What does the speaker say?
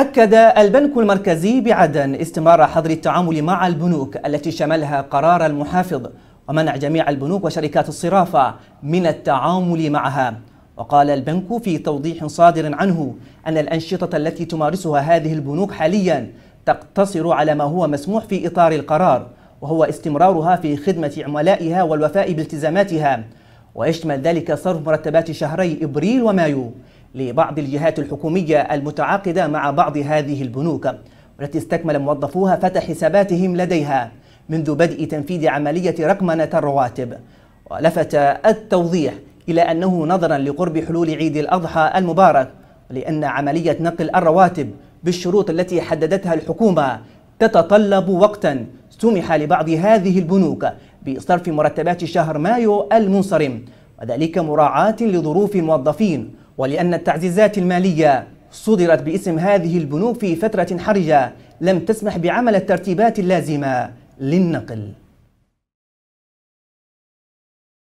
أكد البنك المركزي بعدن استمرار حظر التعامل مع البنوك التي شملها قرار المحافظ ومنع جميع البنوك وشركات الصرافة من التعامل معها وقال البنك في توضيح صادر عنه أن الأنشطة التي تمارسها هذه البنوك حاليا تقتصر على ما هو مسموح في إطار القرار وهو استمرارها في خدمة عملائها والوفاء بالتزاماتها ويشمل ذلك صرف مرتبات شهري إبريل ومايو لبعض الجهات الحكومية المتعاقدة مع بعض هذه البنوك والتي استكمل موظفوها فتح حساباتهم لديها منذ بدء تنفيذ عملية رقمنة الرواتب ولفت التوضيح إلى أنه نظرا لقرب حلول عيد الأضحى المبارك لأن عملية نقل الرواتب بالشروط التي حددتها الحكومة تتطلب وقتا سمح لبعض هذه البنوك بصرف مرتبات شهر مايو المنصرم وذلك مراعاة لظروف الموظفين ولأن التعزيزات المالية صدرت باسم هذه البنوك في فترة حرجة لم تسمح بعمل الترتيبات اللازمة للنقل